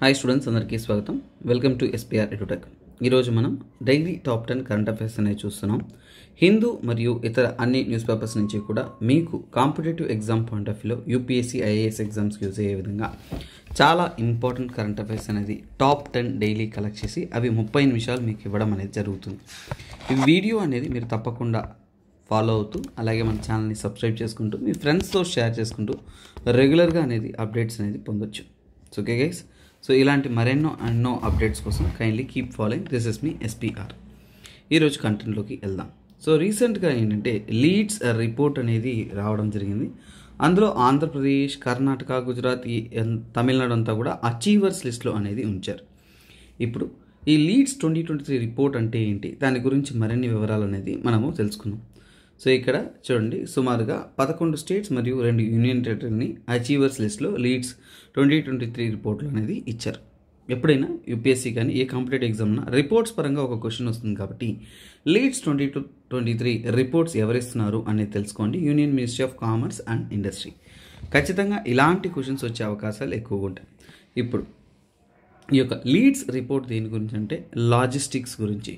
hi students అందరికీ స్వాగతం welcome to SPR edutech ఈరోజు మనం daily top ten current affairs అనేవి చూస్తున్నాం హిందూ మరియు ఇతర అన్ని న్యూస్ పేపర్స్ నుంచి కూడా మీకు కాంపిటేటివ్ ఎగ్జామ్ పాయింట్ ఆఫ్ వ్యూలో యూపీఎస్సీ ఐఏఎస్ ఎగ్జామ్స్కి యూజ్ అయ్యే విధంగా చాలా ఇంపార్టెంట్ కరెంట్ అఫైర్స్ అనేది టాప్ టెన్ డైలీ కలెక్ట్ చేసి అవి ముప్పై నిమిషాలు మీకు ఇవ్వడం అనేది జరుగుతుంది ఈ వీడియో అనేది మీరు తప్పకుండా ఫాలో అవుతూ అలాగే మన ఛానల్ని సబ్స్క్రైబ్ చేసుకుంటూ మీ ఫ్రెండ్స్తో షేర్ చేసుకుంటూ రెగ్యులర్గా అనేది అప్డేట్స్ అనేది పొందొచ్చు సో ఓకే గైస్ సో ఇలాంటి మరెన్నో ఎన్నో అప్డేట్స్ కోసం kindly keep following this is me SPR ఈరోజు కంటెంట్లోకి వెళ్దాం సో రీసెంట్గా ఏంటంటే లీడ్స్ రిపోర్ట్ అనేది రావడం జరిగింది అందులో ఆంధ్రప్రదేశ్ కర్ణాటక గుజరాత్ తమిళనాడు అంతా కూడా అచీవర్స్ లిస్ట్లో అనేది ఉంచారు ఇప్పుడు ఈ LEADS twenty twenty three report అంటే ఏంటి దాని గురించి మరిన్ని వివరాలు అనేది మనము తెలుసుకుందాం సో ఇక్కడ చూడండి సుమారుగా పదకొండు స్టేట్స్ మరియు రెండు యూనియన్ టెరిటరీని అచీవర్స్ లిస్ట్లో లీడ్స్ ట్వంటీ ట్వంటీ త్రీ రిపోర్ట్లు అనేది ఇచ్చారు ఎప్పుడైనా యూపీఎస్సీ కానీ ఏ కాంపిటేటివ్ ఎగ్జామ్నా రిపోర్ట్స్ పరంగా ఒక క్వశ్చన్ వస్తుంది కాబట్టి LEADS twenty two twenty three reports ఎవరిస్తున్నారు అనేది తెలుసుకోండి union ministry of commerce and industry ఖచ్చితంగా ఇలాంటి క్వశ్చన్స్ వచ్చే అవకాశాలు ఎక్కువగా ఉంటాయి ఇప్పుడు ఈ యొక్క లీడ్స్ రిపోర్ట్ దేని గురించి అంటే లాజిస్టిక్స్ గురించి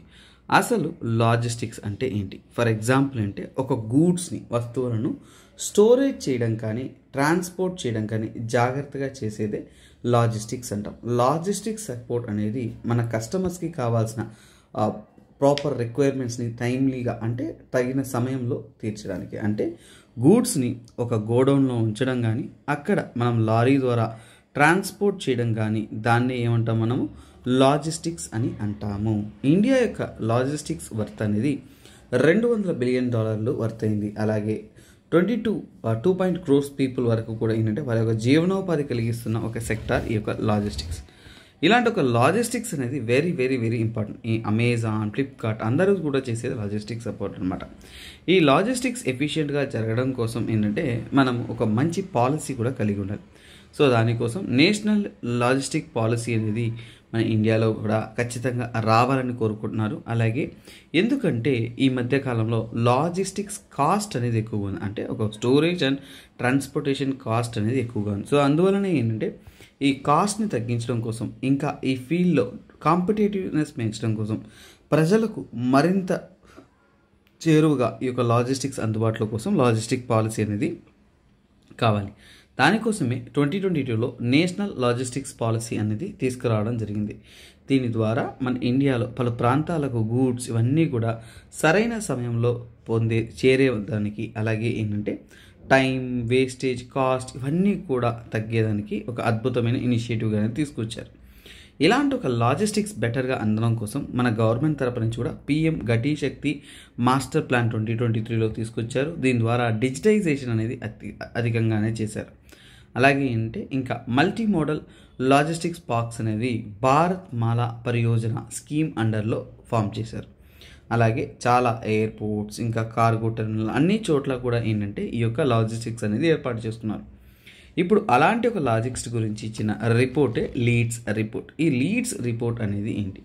అసలు లాజిస్టిక్స్ అంటే ఏంటి ఫర్ ఎగ్జాంపుల్ అంటే ఒక గూడ్స్ని వస్తువులను స్టోరేజ్ చేయడం కానీ ట్రాన్స్పోర్ట్ చేయడం కానీ జాగ్రత్తగా చేసేదే లాజిస్టిక్స్ అంటాం లాజిస్టిక్స్ సపోర్ట్ అనేది మన కస్టమర్స్కి కావాల్సిన ప్రాపర్ రిక్వైర్మెంట్స్ని టైమ్లీగా అంటే తగిన సమయంలో తీర్చడానికి అంటే గూడ్స్ని ఒక గోడౌన్లో ఉంచడం కానీ అక్కడ మనం లారీ ద్వారా ట్రాన్స్పోర్ట్ చేయడం కానీ దాన్ని ఏమంటాం మనము లాజిస్టిక్స్ అని అంటాము ఇండియా యొక్క లాజిస్టిక్స్ వర్త్ అనేది రెండు వందల బిలియన్ డాలర్లు వర్త్ అయింది అలాగే twenty two two point crores people వరకు కూడా ఏంటంటే వారి యొక్క జీవనోపాధి కలిగిస్తున్న ఒక సెక్టార్ ఈ యొక్క లాజిస్టిక్స్ ఇలాంటి ఒక లాజిస్టిక్స్ అనేది వెరీ వెరీ వెరీ ఇంపార్టెంట్ ఈ అమెజాన్ ఫ్లిప్కార్ట్ అందరూ కూడా చేసేది లాజిస్టిక్స్ సపోర్ట్ అనమాట ఈ లాజిస్టిక్స్ ఎఫిషియెంట్గా జరగడం కోసం ఏంటంటే మనం ఒక మంచి పాలసీ కూడా కలిగి ఉండాలి సో దానికోసం నేషనల్ లాజిస్టిక్ పాలసీ అనేది మన ఇండియాలో కూడా ఖచ్చితంగా రావాలని కోరుకుంటున్నారు అలాగే ఎందుకంటే ఈ మధ్యకాలంలో లాజిస్టిక్స్ కాస్ట్ అనేది ఎక్కువగా ఉంది అంటే ఒక స్టోరేజ్ అండ్ ట్రాన్స్పోర్టేషన్ కాస్ట్ అనేది ఎక్కువగా ఉంది సో అందువలనే ఏంటంటే ఈ కాస్ట్ని తగ్గించడం కోసం ఇంకా ఈ ఫీల్డ్లో కాంపిటేటివ్నెస్ పెంచడం కోసం ప్రజలకు మరింత చేరువుగా ఈ యొక్క లాజిస్టిక్స్ అందుబాటులో కోసం లాజిస్టిక్ పాలసీ అనేది కావాలి దానికోసమే ట్వంటీ ట్వంటీ టూలో నేషనల్ లాజిస్టిక్స్ పాలసీ అనేది తీసుకురావడం జరిగింది దీని ద్వారా మన ఇండియాలో పలు ప్రాంతాలకు గూడ్స్ ఇవన్నీ కూడా సరైన సమయంలో పొందే చేరేదానికి అలాగే ఏంటంటే టైం వేస్టేజ్ కాస్ట్ ఇవన్నీ కూడా తగ్గేదానికి ఒక అద్భుతమైన ఇనిషియేటివ్ అనేది తీసుకొచ్చారు ఇలాంటి ఒక లాజిస్టిక్స్ బెటర్గా అందడం కోసం మన గవర్నమెంట్ తరపు నుంచి కూడా PM Gati Shakti master plan twenty twenty త్రీలో తీసుకొచ్చారు దీని ద్వారా డిజిటైజేషన్ అనేది అతి అధికంగానే చేశారు అలాగే అంటే ఇంకా మల్టీ మోడల్ లాజిస్టిక్స్ పార్క్స్ అనేది భారత్ మాల పరియోజన స్కీమ్ అండర్లో ఫామ్ చేశారు అలాగే చాలా ఎయిర్పోర్ట్స్ ఇంకా కార్గో టెర్మినల్ అన్ని చోట్ల కూడా ఏంటంటే ఈ యొక్క లాజిస్టిక్స్ అనేది ఏర్పాటు చేస్తున్నారు ఇప్పుడు అలాంటి ఒక లాజిక్స్ గురించి ఇచ్చిన రిపోర్టే లీడ్స్ రిపోర్ట్ ఈ లీడ్స్ రిపోర్ట్ అనేది ఏంటి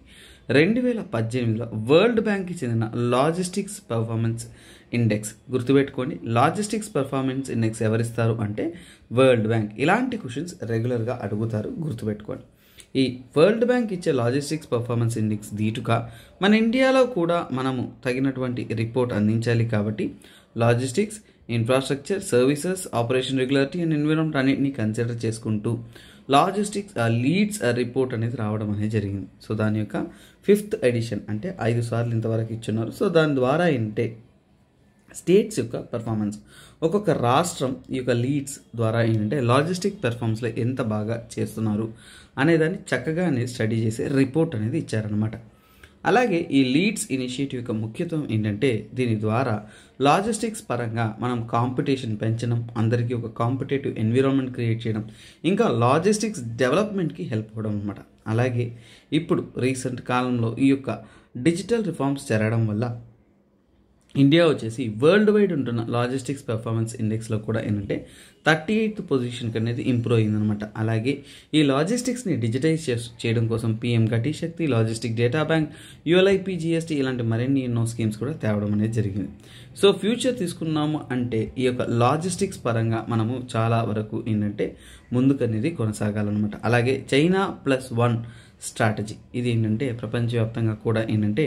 రెండు వేల పద్దెనిమిదిలో వరల్డ్ బ్యాంక్కి చెందిన లాజిస్టిక్స్ పర్ఫార్మెన్స్ ఇండెక్స్ గుర్తుపెట్టుకోండి లాజిస్టిక్స్ పర్ఫార్మెన్స్ ఇండెక్స్ ఎవరిస్తారు అంటే వరల్డ్ బ్యాంక్ ఇలాంటి క్వశ్చన్స్ రెగ్యులర్గా అడుగుతారు గుర్తుపెట్టుకోండి ఈ వరల్డ్ బ్యాంక్ ఇచ్చే లాజిస్టిక్స్ పర్ఫార్మెన్స్ ఇండెక్స్ దీటుగా మన ఇండియాలో కూడా మనము తగినటువంటి రిపోర్ట్ అందించాలి కాబట్టి logistics infrastructure services operation regularity and environment అన్నింటినీ కన్సిడర్ చేసుకుంటూ లాజిస్టిక్స్ ఆ లీడ్స్ ఆ రిపోర్ట్ అనేది రావడం అనేది జరిగింది సో దాని యొక్క ఫిఫ్త్ ఎడిషన్ అంటే ఐదు సార్లు ఇంతవరకు ఇచ్చున్నారు సో దాని ద్వారా ఏంటే స్టేట్స్ యొక్క పెర్ఫార్మెన్స్ ఒక్కొక్క రాష్ట్రం ఈ యొక్క లీడ్స్ ద్వారా ఏంటంటే లాజిస్టిక్ పెర్ఫార్మెన్స్లో ఎంత బాగా చేస్తున్నారు అనేదాన్ని చక్కగా అనేది స్టడీ చేసే రిపోర్ట్ అనేది ఇచ్చారనమాట అలాగే ఈ లీడ్స్ ఇనిషియేటివ్ యొక్క ముఖ్యత్వం ఏంటంటే దీని ద్వారా లాజిస్టిక్స్ పరంగా మనం కాంపిటీషన్ పెంచడం అందరికీ ఒక కాంపిటేటివ్ ఎన్విరాన్మెంట్ క్రియేట్ చేయడం ఇంకా లాజిస్టిక్స్ డెవలప్మెంట్కి హెల్ప్ అవ్వడం అనమాట అలాగే ఇప్పుడు రీసెంట్ కాలంలో ఈ యొక్క డిజిటల్ రిఫార్మ్స్ జరగడం వల్ల ఇండియా వచ్చేసి వరల్డ్ వైడ్ ఉంటున్న లాజిస్టిక్స్ పెర్ఫార్మెన్స్ ఇండెక్స్లో కూడా ఏంటంటే థర్టీ ఎయిత్ పొజిషన్కి అనేది ఇంప్రూవ్ అయిందనమాట అలాగే ఈ లాజిస్టిక్స్ని డిజిటైజ్ చేయడం కోసం PM Gati Shakti logistic data bank ULIP GST ఇలాంటి మరిన్ని ఎన్నో స్కీమ్స్ కూడా తేవడం అనేది జరిగింది సో ఫ్యూచర్ తీసుకున్నాము అంటే ఈ యొక్క లాజిస్టిక్స్ పరంగా మనము చాలా వరకు ఏంటంటే ముందుకనేది కొనసాగాలన్నమాట అలాగే చైనా ప్లస్ వన్ స్ట్రాటజీ ఇది ఏంటంటే ప్రపంచవ్యాప్తంగా కూడా ఏంటంటే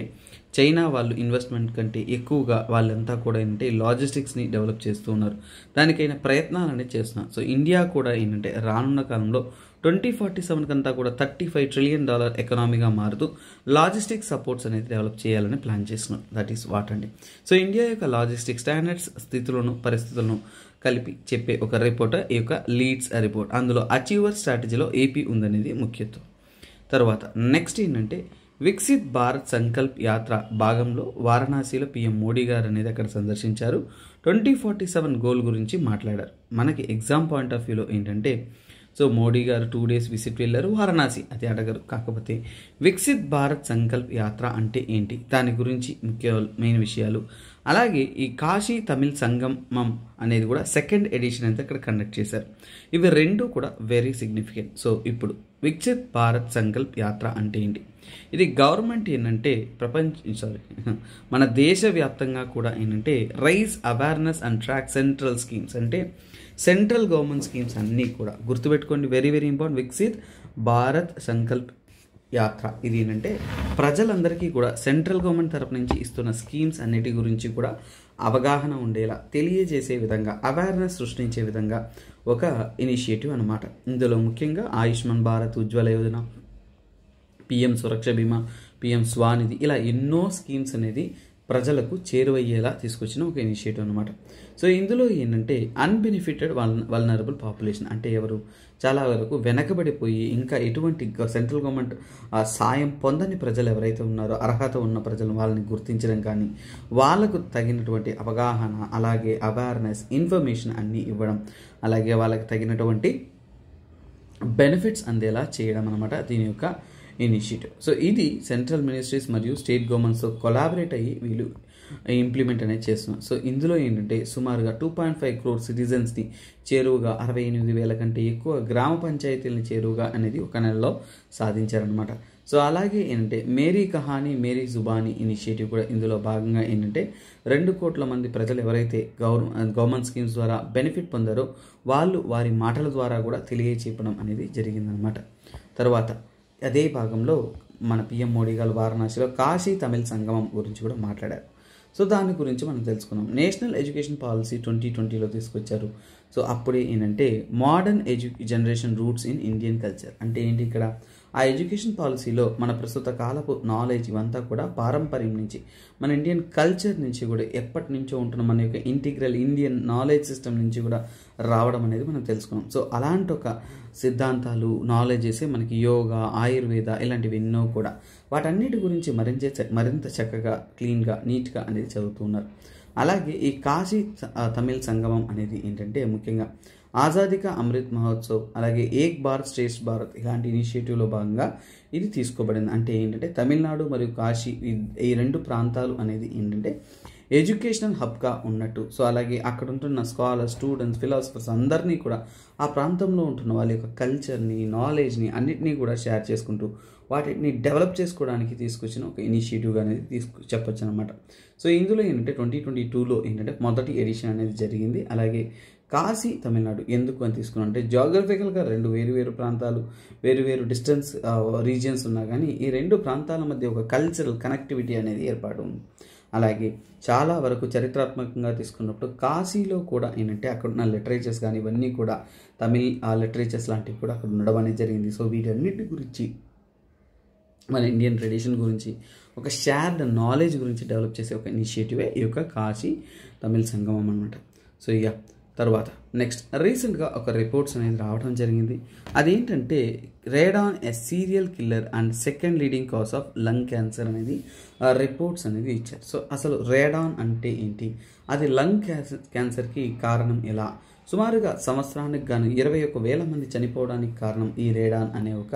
చైనా వాళ్ళు ఇన్వెస్ట్మెంట్ కంటే ఎక్కువగా వాళ్ళంతా కూడా ఏంటంటే లాజిస్టిక్స్ని డెవలప్ చేస్తూ ఉన్నారు దానికైన ప్రయత్నాలు అనేది చేస్తున్నారు సో ఇండియా కూడా ఏంటంటే రానున్న కాలంలో ట్వంటీ ఫార్టీ సెవెన్ కంతా కూడా థర్టీ ఫైవ్ ట్రిలియన్ డాలర్ ఎకనామీగా మారుతూ లాజిస్టిక్ సపోర్ట్స్ అనేది డెవలప్ చేయాలని ప్లాన్ చేస్తున్నారు దట్ ఈస్ వాట్ అండి సో ఇండియా యొక్క లాజిస్టిక్ స్టాండర్డ్స్ స్థితులను పరిస్థితులను కలిపి చెప్పే ఒక రిపోర్ట్ ఈ యొక్క లీడ్స్ రిపోర్ట్ అందులో అచీవర్ స్ట్రాటజీలో ఏపీ ఉందనేది ముఖ్యత్వం తర్వాత నెక్స్ట్ ఏంటంటే వికసిత్ భారత్ సంకల్ప్ యాత్ర భాగంలో వారణాసిలో పిఎం మోడీ గారు అనేది అక్కడ సందర్శించారు ట్వంటీ ఫార్టీ సెవెన్ గోల్ గురించి మాట్లాడారు మనకి ఎగ్జామ్ పాయింట్ ఆఫ్ వ్యూలో ఏంటంటే సో మోడీ గారు టూ డేస్ విసిట్ వెళ్ళారు వారణాసి అది అడగరు కాకపోతే వికసిత్ భారత్ సంకల్ప్ యాత్ర అంటే ఏంటి దాని గురించి ముఖ్యమైన విషయాలు అలాగే ఈ కాశీ తమిళ్ సంగమం అనేది కూడా సెకండ్ ఎడిషన్ అంతా అక్కడ కండక్ట్ చేశారు ఇవి రెండు కూడా వెరీ సిగ్నిఫికెంట్ సో ఇప్పుడు వికసిత్ భారత్ సంకల్ప్ యాత్ర అంటే ఏంటి ఇది గవర్నమెంట్ ఏంటంటే ప్రపంచ సారీ మన దేశవ్యాప్తంగా కూడా ఏంటంటే raise awareness and track central schemes అంటే సెంట్రల్ గవర్నమెంట్ స్కీమ్స్ అన్నీ కూడా గుర్తుపెట్టుకోండి very very important Viksit Bharat Sankalp Yatra ఇది ఏంటంటే ప్రజలందరికీ కూడా సెంట్రల్ గవర్నమెంట్ తరపు నుంచి ఇస్తున్న స్కీమ్స్ అన్నిటి గురించి కూడా అవగాహన ఉండేలా తెలియజేసే విధంగా అవేర్నెస్ సృష్టించే విధంగా ఒక ఇనిషియేటివ్ అనమాట ఇందులో ముఖ్యంగా ఆయుష్మాన్ భారత్ ఉజ్వల యోజన పిఎం సురక్ష బీమా పిఎం స్వానిధి ఇలా ఎన్నో స్కీమ్స్ అనేది ప్రజలకు చేరువయ్యేలా తీసుకొచ్చిన ఒక ఇనిషియేటివ్ అనమాట సో ఇందులో ఏంటంటే అన్బెనిఫిటెడ్ వల్ వల్నరబుల్ పాపులేషన్ అంటే ఎవరు చాలా వరకు వెనకబడిపోయి ఇంకా ఎటువంటి సెంట్రల్ గవర్నమెంట్ సాయం పొందని ప్రజలు ఎవరైతే ఉన్నారో అర్హత ఉన్న ప్రజలు వాళ్ళని గుర్తించడం కానీ వాళ్ళకు తగినటువంటి అవగాహన అలాగే అవేర్నెస్ ఇన్ఫర్మేషన్ అన్నీ ఇవ్వడం అలాగే వాళ్ళకి తగినటువంటి బెనిఫిట్స్ అందేలా చేయడం అనమాట దీని యొక్క ఇనిషియేటివ్ సో ఇది సెంట్రల్ మినిస్ట్రీస్ మరియు స్టేట్ గవర్నమెంట్స్తో కొలాబరేట్ అయ్యి వీళ్ళు ఇంప్లిమెంట్ అనేది చేస్తున్నారు సో ఇందులో ఏంటంటే సుమారుగా టూ పాయింట్ ఫైవ్ క్రోర్ సిటిజన్స్ని చేరువుగా అరవై ఎనిమిది వేల కంటే ఎక్కువ గ్రామ పంచాయతీలను చేరువుగా అనేది ఒక నెలలో సాధించారనమాట సో అలాగే ఏంటంటే మేరీ కహాని మేరీ జుబానీ ఇనిషియేటివ్ కూడా ఇందులో భాగంగా ఏంటంటే రెండు కోట్ల మంది ప్రజలు ఎవరైతే గవర్న గవర్నమెంట్ స్కీమ్స్ ద్వారా బెనిఫిట్ పొందారో వాళ్ళు వారి మాటల ద్వారా కూడా తెలియచేపడం అనేది జరిగిందనమాట తర్వాత అదే భాగంలో మన పిఎం మోడీ గారు వారణాసిలో కాశీ తమిళ సంగమం గురించి కూడా మాట్లాడారు సో దాని గురించి మనం తెలుసుకున్నాం నేషనల్ ఎడ్యుకేషన్ పాలసీ ట్వంటీ ట్వంటీలో తీసుకొచ్చారు సో అప్పుడే ఏంటంటే modern edu generation roots in Indian culture అంటే ఏంటి ఇక్కడ ఆ ఎడ్యుకేషన్ పాలసీలో మన ప్రస్తుత కాలపు నాలెడ్జ్ ఇవంతా కూడా పారంపర్యం నుంచి మన ఇండియన్ కల్చర్ నుంచి కూడా ఎప్పటి నుంచో ఉంటున్న మన యొక్క ఇంటిగ్రల్ ఇండియన్ నాలెడ్జ్ సిస్టమ్ నుంచి కూడా రావడం అనేది మనం తెలుసుకున్నాం సో అలాంటి ఒక సిద్ధాంతాలు నాలెడ్జెసే మనకి యోగా ఆయుర్వేద ఇలాంటివి ఎన్నో కూడా వాటన్నిటి గురించి మరింత మరింత చక్కగా క్లీన్గా నీట్గా అనేది చదువుతున్నారు అలాగే ఈ కాశీ తమిళ్ సంగమం అనేది ఏంటంటే ముఖ్యంగా ఆజాదిక అమృత్ మహోత్సవ్ అలాగే ఏక్ భారత్ శ్రేష్ఠ భారత్ ఇలాంటి ఇనిషియేటివ్లో భాగంగా ఇది తీసుకోబడింది అంటే ఏంటంటే తమిళనాడు మరియు కాశీ ఈ రెండు ప్రాంతాలు అనేది ఏంటంటే ఎడ్యుకేషనల్ హబ్గా ఉన్నట్టు సో అలాగే అక్కడ ఉంటున్న స్కాలర్స్ స్టూడెంట్స్ ఫిలాసఫర్స్ అందరినీ కూడా ఆ ప్రాంతంలో ఉంటున్న వాళ్ళ యొక్క కల్చర్ని నాలెడ్జ్ని అన్నిటినీ కూడా షేర్ చేసుకుంటూ వాటిని డెవలప్ చేసుకోవడానికి తీసుకొచ్చిన ఒక ఇనిషియేటివ్గా అనేది తీసుకు చెప్పొచ్చు అనమాట సో ఇందులో ఏంటంటే ట్వంటీ ట్వంటీ టూలో ఏంటంటే మొదటి ఎడిషన్ అనేది జరిగింది అలాగే కాశీ తమిళనాడు ఎందుకు అని తీసుకున్నాం అంటే జాగ్రఫికల్గా రెండు వేరు వేరు ప్రాంతాలు వేరు వేరు డిస్టెన్స్ రీజియన్స్ ఉన్నా కానీ ఈ రెండు ప్రాంతాల మధ్య ఒక కల్చరల్ కనెక్టివిటీ అనేది ఏర్పాటు ఉంది అలాగే చాలా వరకు చరిత్రాత్మకంగా తీసుకున్నప్పుడు కాశీలో కూడా ఏంటంటే అక్కడ ఉన్న లిటరేచర్స్ కానీ ఇవన్నీ కూడా తమిళ్ ఆ లిటరేచర్స్ లాంటివి కూడా అక్కడ ఉండడం అనేది జరిగింది సో వీటన్నిటి గురించి మన ఇండియన్ ట్రెడిషన్ గురించి ఒక షేర్డ్ నాలెడ్జ్ గురించి డెవలప్ చేసే ఒక ఇనిషియేటివే ఈ యొక్క కాశీ తమిళ సంగమం అనమాట సో ఇక తర్వాత నెక్స్ట్ రీసెంట్గా ఒక రిపోర్ట్స్ అనేది రావడం జరిగింది అదేంటంటే radon a serial killer and second leading cause of lung cancer అనేది రిపోర్ట్స్ అనేది ఇచ్చారు సో అసలు రేడాన్ అంటే ఏంటి అది లంగ్ క్యాన్సర్ క్యాన్సర్కి కారణం ఎలా సుమారుగా సంవత్సరానికి గాను ఇరవై ఒక వేల మంది చనిపోవడానికి కారణం ఈ రేడాన్ అనే ఒక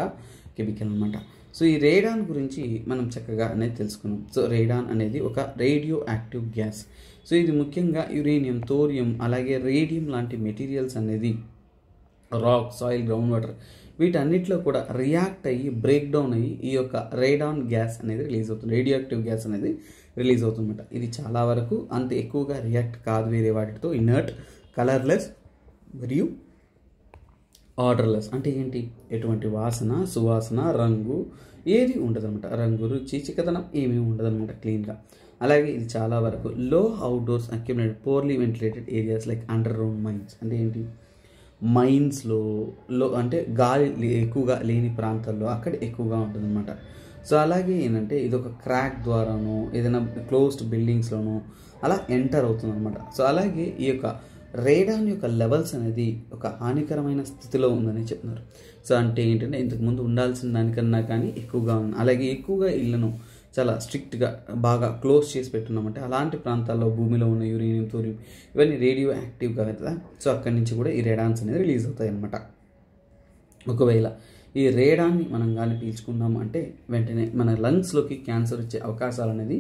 కెమికల్ అనమాట సో ఈ రేడాన్ గురించి మనం చక్కగా అనేది తెలుసుకున్నాం సో రేడాన్ అనేది ఒక రేడియో యాక్టివ్ గ్యాస్ సో ఇది ముఖ్యంగా యురేనియం తోరియం అలాగే రేడియం లాంటి మెటీరియల్స్ అనేది రాక్ సాయిల్ గ్రౌండ్ వాటర్ వీటన్నిటిలో కూడా రియాక్ట్ అయ్యి బ్రేక్ డౌన్ అయ్యి ఈ యొక్క రేడాన్ గ్యాస్ అనేది రిలీజ్ అవుతుంది రేడియో యాక్టివ్ గ్యాస్ అనేది రిలీజ్ అవుతుందన్నమాట ఇది చాలా వరకు అంత ఎక్కువగా రియాక్ట్ కాదు వేరే వాటితో ఇనర్ట్ కలర్లెస్ మరియు ఆర్డర్లెస్ అంటే ఏంటి ఎటువంటి వాసన సువాసన రంగు ఏది ఉండదు అనమాట రంగు రుచి చికతనం ఏమీ అనమాట క్లీన్గా అలాగే ఇది చాలా వరకు లో outdoors accumulated poorly ventilated areas like under ground mines అంటే ఏంటి మైన్స్లో లో అంటే గాలి ఎక్కువగా లేని ప్రాంతాల్లో అక్కడ ఎక్కువగా ఉంటుందన్నమాట సో అలాగే ఏంటంటే ఇది ఒక క్రాక్ ద్వారానో ఏదైనా క్లోజ్డ్ బిల్డింగ్స్లోనో అలా ఎంటర్ అవుతుంది అనమాట సో అలాగే ఈ యొక్క రేడాన్ యొక్క లెవెల్స్ అనేది ఒక హానికరమైన స్థితిలో ఉందని చెప్తున్నారు సో అంటే ఏంటంటే ఇంతకుముందు ఉండాల్సిన దానికన్నా కానీ ఎక్కువగా ఉంది అలాగే ఎక్కువగా ఇళ్ళను చాలా స్ట్రిక్ట్గా బాగా క్లోజ్ చేసి పెట్టున్నామంటే అలాంటి ప్రాంతాల్లో భూమిలో ఉన్న యురేనియం తోరియం ఇవన్నీ రేడియో యాక్టివ్గా కదా సో అక్కడి నుంచి కూడా ఈ రేడాన్స్ అనేది రిలీజ్ అవుతాయి అన్నమాట ఒకవేళ ఈ రేడాన్ని మనం కానీ పీల్చుకున్నాం అంటే వెంటనే మన లంగ్స్లోకి క్యాన్సర్ వచ్చే అవకాశాలు అనేది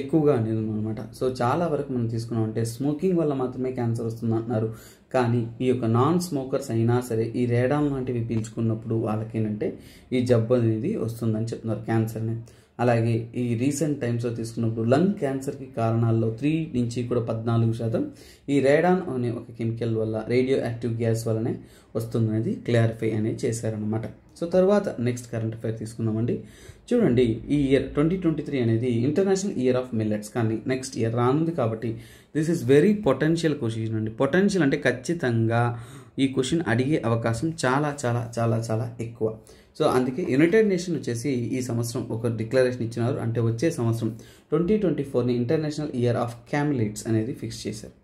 ఎక్కువగా అనేది అనమాట సో చాలా వరకు మనం తీసుకున్నాం అంటే స్మోకింగ్ వల్ల మాత్రమే క్యాన్సర్ వస్తుంది అంటున్నారు కానీ ఈ యొక్క నాన్ స్మోకర్స్ అయినా సరే ఈ రేడాన్ లాంటివి పీల్చుకున్నప్పుడు వాళ్ళకేనంటే ఈ జబ్బు అనేది వస్తుందని చెప్తున్నారు క్యాన్సర్ అనేది అలాగే ఈ రీసెంట్ టైమ్స్లో తీసుకున్నప్పుడు లంగ్ క్యాన్సర్కి కారణాల్లో త్రీ నుంచి కూడా పద్నాలుగు శాతం ఈ రేడాన్ అనే ఒక కెమికల్ వల్ల రేడియో యాక్టివ్ గ్యాస్ వల్లనే వస్తుందనేది క్లారిఫై అనేది చేశారనమాట సో తర్వాత నెక్స్ట్ కరెంట్ అఫైర్ తీసుకుందామండి చూడండి ఈ ఇయర్ ట్వంటీ ట్వంటీ త్రీ అనేది ఇంటర్నేషనల్ ఇయర్ ఆఫ్ మిల్లెట్స్ కానీ నెక్స్ట్ ఇయర్ రానుంది కాబట్టి this is very potential question అండి పొటెన్షియల్ అంటే ఖచ్చితంగా ఈ క్వశ్చన్ అడిగే అవకాశం చాలా చాలా చాలా చాలా ఎక్కువ సో అందుకే యునైటెడ్ నేషన్ వచ్చేసి ఈ సంవత్సరం ఒక డిక్లరేషన్ ఇచ్చినారు అంటే వచ్చే సంవత్సరం ట్వంటీ ట్వంటీ ఫోర్ని ఇంటర్నేషనల్ ఇయర్ ఆఫ్ క్యామిలిట్స్ అనేది ఫిక్స్ చేశారు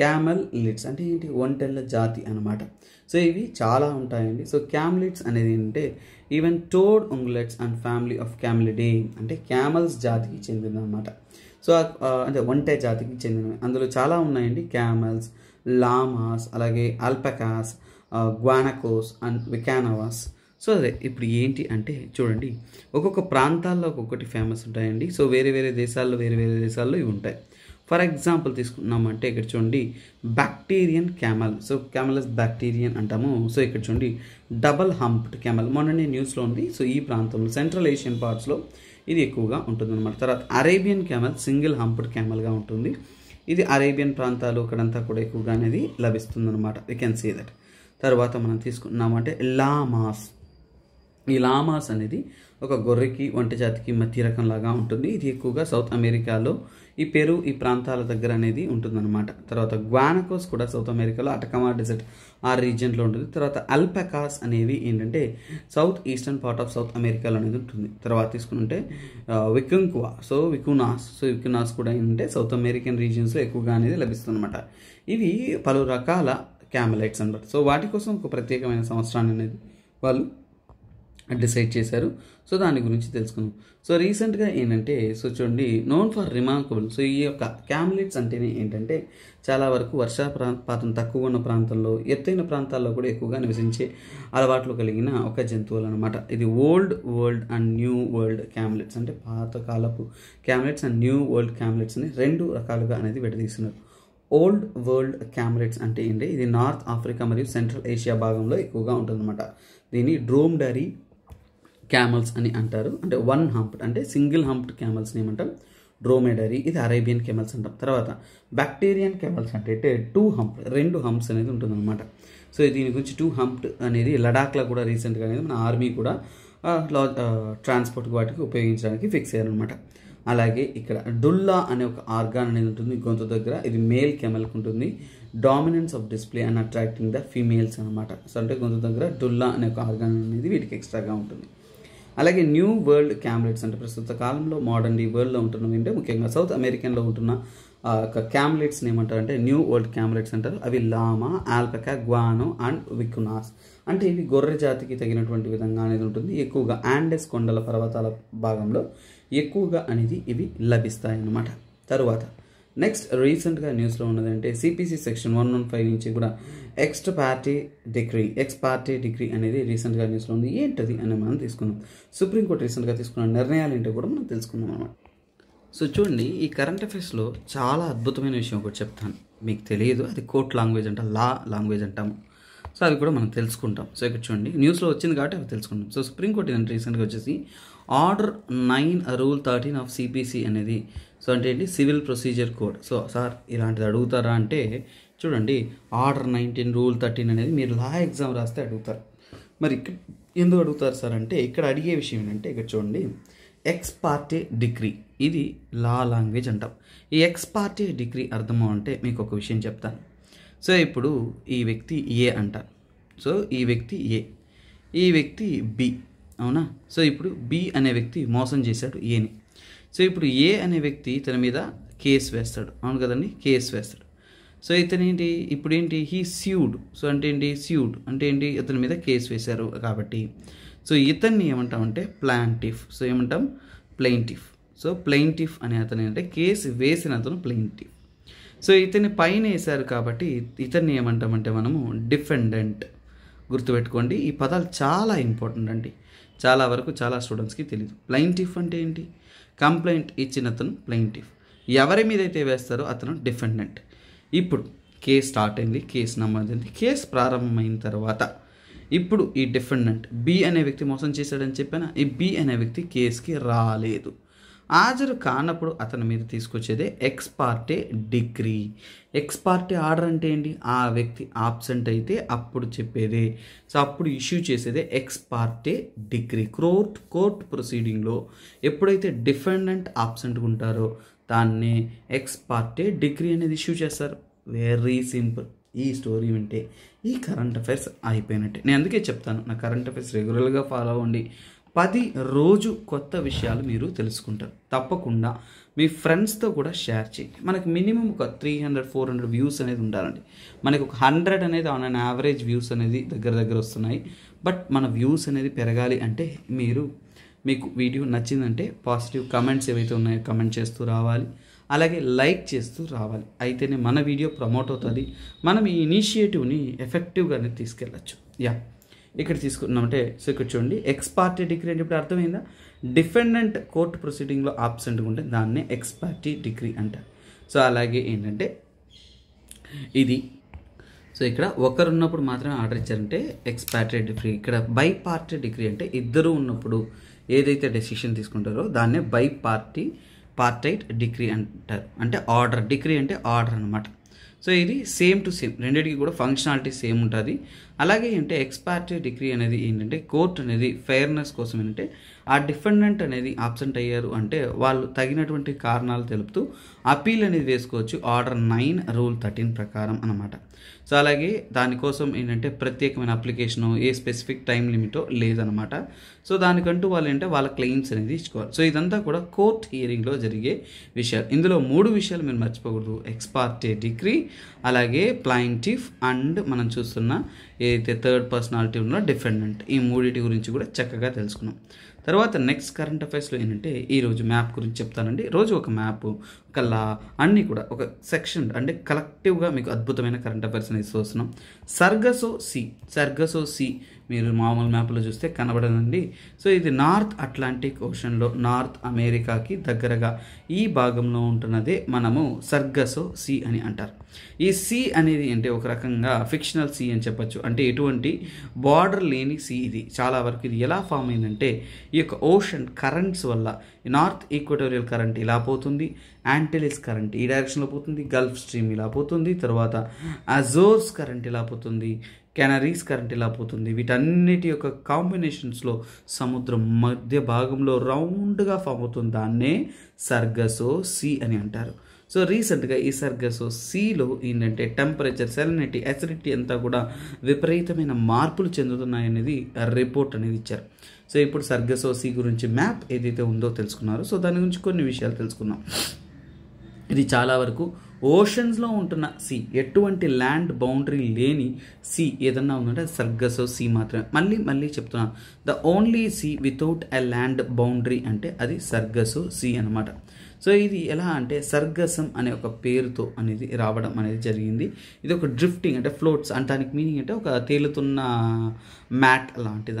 క్యామెల్ లిట్స్ అంటే ఏంటి ఒంటెళ్ళ జాతి అనమాట సో ఇవి చాలా ఉంటాయండి సో క్యామ్లిట్స్ అనేది ఏంటంటే even toed ungulates and family of Camelidae అంటే క్యామల్స్ జాతికి చెందిన అనమాట సో అంటే ఒంటె జాతికి చెందినవి అందులో చాలా ఉన్నాయండి క్యామల్స్ లామాస్ అలాగే అల్పకాస్ గ్వానకోస్ అండ్ వికానవాస్ సో అదే ఇప్పుడు ఏంటి అంటే చూడండి ఒక్కొక్క ప్రాంతాల్లో ఒక్కొక్కటి ఫేమస్ ఉంటాయండి సో వేరే వేరే దేశాల్లో వేరే వేరే దేశాల్లో ఇవి ఉంటాయి ఫర్ ఎగ్జాంపుల్ తీసుకున్నామంటే ఇక్కడ చూడండి బ్యాక్టీరియన్ క్యామల్ సో క్యామలస్ బ్యాక్టీరియన్ అంటాము సో ఇక్కడ చూడండి డబల్ హంప్డ్ క్యామల్ మొన్ననే న్యూస్లో ఉంది సో ఈ ప్రాంతంలో సెంట్రల్ ఏషియన్ పార్ట్స్లో ఇది ఎక్కువగా ఉంటుందన్నమాట తర్వాత అరేబియన్ క్యామల్ సింగిల్ హంప్డ్ క్యామల్గా ఉంటుంది ఇది అరేబియన్ ప్రాంతాలు అక్కడంతా కూడా ఎక్కువగా అనేది లభిస్తుందన్నమాట యూ కెన్ సీ దట్ తర్వాత మనం తీసుకున్నామంటే లామాస్ ఈ లామాస్ అనేది ఒక గొర్రెకి వంట జాతికి మధ్య రకం లాగా ఉంటుంది ఇది ఎక్కువగా సౌత్ అమెరికాలో ఈ పెరు ఈ ప్రాంతాల దగ్గర అనేది ఉంటుందన్నమాట తర్వాత గ్వానకోస్ కూడా సౌత్ అమెరికాలో అటకమా డెజర్ట్ ఆ రీజియన్లో ఉంటుంది తర్వాత అల్పకాస్ అనేవి ఏంటంటే south eastern part of south అమెరికాలో అనేది ఉంటుంది తర్వాత తీసుకుంటే వికుంకువా సో వికునాస్ సో వికునాస్ కూడా ఏంటంటే సౌత్ అమెరికన్ రీజియన్స్లో ఎక్కువగా అనేది లభిస్తుందన్నమాట ఇవి పలు రకాల క్యామలైట్స్ అనమాట సో వాటి కోసం ఒక ప్రత్యేకమైన సంవత్సరాన్ని అనేది వాళ్ళు డిసైడ్ చేశారు సో దాని గురించి తెలుసుకుందాం సో రీసెంట్గా ఏంటంటే సో చూడండి నోన్ ఫర్ రిమార్కబుల్ సో ఈ యొక్క క్యామ్లెట్స్ అంటేనే ఏంటంటే చాలా వరకు వర్షా వర్షపాతం తక్కువ ఉన్న ప్రాంతాల్లో ఎత్తైన ప్రాంతాల్లో కూడా ఎక్కువగా నివసించే అలవాట్లు కలిగిన ఒక జంతువులు అనమాట ఇది old world and new world camelids అంటే పాతకాలపు క్యామ్లెట్స్ అండ్ న్యూ వరల్డ్ అని రెండు రకాలుగా అనేది విడదీస్తున్నారు ఓల్డ్ వరల్డ్ క్యామ్లెట్స్ అంటే ఏంటి ఇది నార్త్ ఆఫ్రికా మరియు సెంట్రల్ ఏషియా భాగంలో ఎక్కువగా ఉంటుందన్నమాట దీన్ని డరీ క్యామల్స్ అని అంటారు అంటే వన్ హంప్డ్ అంటే సింగిల్ హంప్డ్ క్యామల్స్ని ఏమంటాం డ్రోమెడరీ ఇది అరేబియన్ కెమల్స్ అంటాం తర్వాత బ్యాక్టీరియన్ కెమల్స్ అంటే టూ హంప్ రెండు హంప్స్ అనేది ఉంటుందన్నమాట సో దీని గురించి టూ హంప్డ్ అనేది లడాక్లో కూడా రీసెంట్గా అనేది మన ఆర్మీ కూడా లా ట్రాన్స్పోర్ట్ వాటికి ఉపయోగించడానికి ఫిక్స్ అయ్యారనమాట అలాగే ఇక్కడ డుల్లా అనే ఒక ఆర్గాన్ అనేది ఉంటుంది గొంతు దగ్గర ఇది మేల్ కెమెల్కి ఉంటుంది dominance of display and attracting the females అనమాట సో అంటే గొంతు దగ్గర డుల్లా అనే ఒక ఆర్గాన్ అనేది వీటికి ఎక్స్ట్రాగా ఉంటుంది అలాగే న్యూ వరల్డ్ క్యామ్లెట్స్ అంటే ప్రస్తుత కాలంలో మోడర్న్ ఈ వరల్డ్లో ఉంటున్నాం అంటే ముఖ్యంగా సౌత్ అమెరికన్లో ఉంటున్న క్యామ్లెట్స్ని అంటే న్యూ వరల్డ్ క్యామ్లెట్స్ అంటారు అవి లామా ఆల్పకా గ్వానో అండ్ విక్నాస్ అంటే ఇవి గొర్రె జాతికి తగినటువంటి విధంగా అనేది ఉంటుంది ఎక్కువగా ఆండెస్ కొండల పర్వతాల భాగంలో ఎక్కువగా అనేది ఇవి లభిస్తాయి అన్నమాట తరువాత నెక్స్ట్ రీసెంట్గా న్యూస్లో ఉన్నదంటే CPC section one one five నుంచి కూడా ex parte decree ex parte decree అనేది రీసెంట్గా న్యూస్లో ఉంది ఏంటది అని మనం తీసుకున్నాం సుప్రీంకోర్టు రీసెంట్గా తీసుకున్న నిర్ణయాలు ఏంటో కూడా మనం తెలుసుకున్నాం అనమాట సో చూడండి ఈ కరెంట్ అఫేర్స్లో చాలా అద్భుతమైన విషయం ఒకటి చెప్తాను మీకు తెలియదు అది కోర్ట్ లాంగ్వేజ్ అంట లా లాంగ్వేజ్ అంటాము సో అది కూడా మనం తెలుసుకుంటాం సో ఇక్కడ చూడండి న్యూస్లో వచ్చింది కాబట్టి అవి తెలుసుకుంటాం సో సుప్రీంకోర్టు రీసెంట్గా వచ్చేసి order nine rule thirteen of CPC అనేది సో అంటే ఏంటి civil procedure code so sir ఇలాంటిది అడుగుతారా అంటే చూడండి ఆర్డర్ నైన్టీన్ రూల్ థర్టీన్ అనేది మీరు లా ఎగ్జామ్ రాస్తే అడుగుతారు మరి ఎందుకు అడుగుతారు సార్ అంటే ఇక్కడ అడిగే విషయం ఏంటంటే ఇక్కడ చూడండి ఎక్స్ పార్టీ డిగ్రీ ఇది లా లాంగ్వేజ్ అంటాం ఈ ఎక్స్ పార్టీ డిగ్రీ అర్థం అంటే మీకు ఒక విషయం చెప్తాను సో ఇప్పుడు ఈ వ్యక్తి ఏ అంటారు సో ఈ వ్యక్తి ఏ ఈ వ్యక్తి బి అవునా సో ఇప్పుడు బి అనే వ్యక్తి మోసం చేశాడు ఏని సో ఇప్పుడు ఏ అనే వ్యక్తి ఇతని మీద కేసు వేస్తాడు అవును కదండి కేసు వేస్తాడు సో ఇతనేంటి ఇప్పుడు ఏంటి హీ స్యూడ్ సో అంటే ఏంటి స్యూడ్ అంటే ఏంటి ఇతని మీద కేసు వేశారు కాబట్టి సో ఇతన్ని ఏమంటామంటే ప్లాంటిఫ్ సో ఏమంటాం ప్లెయింటిఫ్ సో ప్లెయింటిఫ్ అనే అతను అంటే కేసు వేసిన అతను ప్లెయింటిఫ్ సో ఇతన్ని పైన వేశారు కాబట్టి ఇతన్ని ఏమంటామంటే మనము డిఫెండెంట్ గుర్తుపెట్టుకోండి ఈ పదాలు చాలా ఇంపార్టెంట్ అండి చాలా వరకు చాలా స్టూడెంట్స్కి తెలియదు ప్లైంటిఫ్ అంటే ఏంటి కంప్లైంట్ ఇచ్చిన అతను ప్లెయింటివ్ ఎవరి మీద అయితే వేస్తారో అతను డిఫెండెంట్ ఇప్పుడు కేసు స్టార్ట్ అయింది కేసు నమోదైంది కేసు ప్రారంభమైన తర్వాత ఇప్పుడు ఈ డిఫెండెంట్ బి అనే వ్యక్తి మోసం చేశాడని చెప్పాను ఈ బి అనే వ్యక్తి కేసుకి రాలేదు హాజరు కానప్పుడు అతని మీద తీసుకొచ్చేదే ex parte decree ex parte order అంటే ఏంటి ఆ వ్యక్తి ఆబ్సెంట్ అయితే అప్పుడు చెప్పేదే సో అప్పుడు ఇష్యూ చేసేదే ex parte decree court court ప్రొసీడింగ్లో ఎప్పుడైతే డిఫెండెంట్ ఆబ్సెంట్గా ఉంటారో దాన్ని ఎక్స్ పార్టే డిగ్రీ అనేది ఇష్యూ చేస్తారు వెరీ సింపుల్ ఈ స్టోరీ వింటే ఈ కరెంట్ అఫైర్స్ అయిపోయినట్టే నేను అందుకే చెప్తాను నా కరెంట్ అఫైర్స్ రెగ్యులర్గా ఫాలో అవ్వండి పది రోజు కొత్త విషయాలు మీరు తెలుసుకుంటారు తప్పకుండా మీ ఫ్రెండ్స్తో కూడా షేర్ చేయండి మనకి మినిమం ఒక three hundred four hundred views అనేది ఉండాలండి మనకి ఒక హండ్రెడ్ అనేది ఆన్ అన్ యావరేజ్ వ్యూస్ అనేది దగ్గర దగ్గర వస్తున్నాయి బట్ మన వ్యూస్ అనేది పెరగాలి అంటే మీరు మీకు వీడియో నచ్చిందంటే పాజిటివ్ కమెంట్స్ ఏవైతే ఉన్నాయో కమెంట్ చేస్తూ రావాలి అలాగే లైక్ చేస్తూ రావాలి అయితేనే మన వీడియో ప్రమోట్ అవుతుంది మనం ఈ ఇనిషియేటివ్ని ఎఫెక్టివ్గానే తీసుకెళ్ళచ్చు యా ఇక్కడ తీసుకున్నామంటే సో ఇక్కడ చూడండి ఎక్స్ పార్టీ డిగ్రీ అంటే ఇప్పుడు అర్థమైందా డిఫెండెంట్ కోర్టు ప్రొసీడింగ్లో ఆబ్సెంట్గా ఉంటే దాన్నే ఎక్స్ పార్టీ డిగ్రీ అంటారు సో అలాగే ఏంటంటే ఇది సో ఇక్కడ ఒకరు ఉన్నప్పుడు మాత్రమే ఆర్డర్ ఇచ్చారంటే ఎక్స్పాట్రీ డిగ్రీ ఇక్కడ బై పార్టీ డిగ్రీ అంటే ఇద్దరు ఉన్నప్పుడు ఏదైతే డెసిషన్ తీసుకుంటారో దాన్నే బై పార్టీ పార్టైట్ డిగ్రీ అంటారు అంటే ఆర్డర్ డిగ్రీ అంటే ఆర్డర్ అనమాట సో ఇది సేమ్ టు సేమ్ రెండింటికి కూడా ఫంక్షనాలిటీ సేమ్ ఉంటుంది అలాగే ఏంటంటే ఎక్స్పార్టీ డిగ్రీ అనేది ఏంటంటే కోర్టు అనేది ఫెయిర్నెస్ కోసం ఏంటంటే ఆ డిఫెండెంట్ అనేది ఆబ్సెంట్ అయ్యారు అంటే వాళ్ళు తగినటువంటి కారణాలు తెలుపుతూ అపీల్ అనేది వేసుకోవచ్చు ఆర్డర్ నైన్ రూల్ థర్టీన్ ప్రకారం అనమాట సో అలాగే దానికోసం ఏంటంటే ప్రత్యేకమైన అప్లికేషను ఏ స్పెసిఫిక్ టైం లిమిటో లేదనమాట సో దానికంటూ వాళ్ళు ఏంటంటే వాళ్ళ క్లెయిమ్స్ అనేది ఇచ్చుకోవాలి సో ఇదంతా కూడా కోర్ట్ హియరింగ్లో జరిగే విషయాలు ఇందులో మూడు విషయాలు మీరు మర్చిపోకూడదు ఎక్స్పార్టే డిగ్రీ అలాగే ప్లైంటిఫ్ అండ్ మనం చూస్తున్న ఏదైతే థర్డ్ పర్సనాలిటీ ఉన్న డిఫెండెంట్ ఈ మూడింటి గురించి కూడా చక్కగా తెలుసుకున్నాం తర్వాత నెక్స్ట్ కరెంట్ అఫైర్స్లో ఏంటంటే ఈరోజు మ్యాప్ గురించి చెప్తానండి రోజు ఒక మ్యాప్ ఒక లా అన్నీ కూడా ఒక సెక్షన్ అంటే కలెక్టివ్గా మీకు అద్భుతమైన కరెంట్ అఫైర్స్ అనేది చూస్తున్నాం సర్గసో సి సర్గసో సి మీరు మామూలు మ్యాప్లో చూస్తే కనబడదండి సో ఇది నార్త్ అట్లాంటిక్ ఓషన్లో నార్త్ అమెరికాకి దగ్గరగా ఈ భాగంలో ఉంటున్నదే మనము సర్గసో సి అని అంటారు ఈ సి అనేది అంటే ఒక రకంగా ఫిక్షనల్ సి అని చెప్పొచ్చు అంటే ఎటువంటి బార్డర్ లేని సి ఇది చాలా వరకు ఇది ఎలా ఫామ్ అయిందంటే ఈ యొక్క ఓషన్ కరెంట్స్ వల్ల నార్త్ ఈక్వటోరియల్ కరెంట్ ఇలా పోతుంది యాంటెలిస్ కరెంట్ ఈ డైరెక్షన్లో పోతుంది గల్ఫ్ స్ట్రీమ్ ఇలా పోతుంది తర్వాత అజోర్స్ కరెంట్ ఇలా పోతుంది కెనరీస్ కరెంట్ ఇలా పోతుంది వీటన్నిటి యొక్క కాంబినేషన్స్లో సముద్రం మధ్య భాగంలో రౌండ్గా ఫామ్ అవుతుంది దాన్నే సర్గసో సి అని అంటారు సో రీసెంట్గా ఈ సర్గసో సీలో ఏంటంటే టెంపరేచర్ సెలనిటీ అసిడిటీ అంతా కూడా విపరీతమైన మార్పులు చెందుతున్నాయి అనేది రిపోర్ట్ అనేది ఇచ్చారు సో ఇప్పుడు సర్గసో సి గురించి మ్యాప్ ఏదైతే ఉందో తెలుసుకున్నారో సో దాని గురించి కొన్ని విషయాలు తెలుసుకున్నాం ఇది చాలా వరకు ఓషన్స్లో ఉంటున్న సీ ఎటువంటి ల్యాండ్ బౌండరీ లేని సీ ఏదన్నా ఉందంటే సర్గస్ సీ మాత్రమే మళ్ళీ మళ్ళీ చెప్తున్నాను the only sea without a land boundary అంటే అది సర్గస్ సీ అనమాట సో ఇది ఎలా అంటే సర్గసం అనే ఒక పేరుతో అనేది రావడం అనేది జరిగింది ఇది ఒక డ్రిఫ్టింగ్ అంటే ఫ్లోట్స్ అంటానికి మీనింగ్ అంటే ఒక తేలుతున్న మ్యాట్